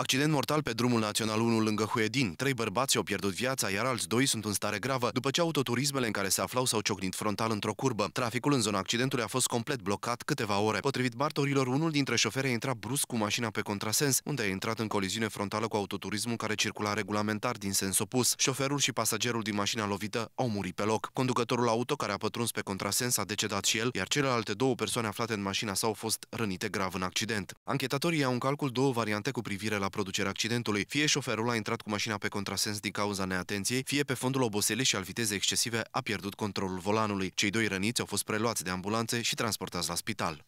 Accident mortal pe drumul Național 1 lângă Huedin. Trei bărbați au pierdut viața, iar alți doi sunt în stare gravă după ce autoturismele în care se aflau s-au ciocnit frontal într-o curbă. Traficul în zona accidentului a fost complet blocat câteva ore. Potrivit martorilor, unul dintre șoferi a intrat brusc cu mașina pe contrasens, unde a intrat în coliziune frontală cu autoturismul care circula regulamentar din sens opus. Șoferul și pasagerul din mașina lovită au murit pe loc. Conducătorul auto care a pătruns pe contrasens a decedat și el, iar celelalte două persoane aflate în mașina sa au fost rănite grav în accident. Anchetatorii au în calcul două variante cu privire la la producerea accidentului. Fie șoferul a intrat cu mașina pe contrasens din cauza neatenției, fie pe fondul oboselii și al vitezei excesive a pierdut controlul volanului. Cei doi răniți au fost preluați de ambulanțe și transportați la spital.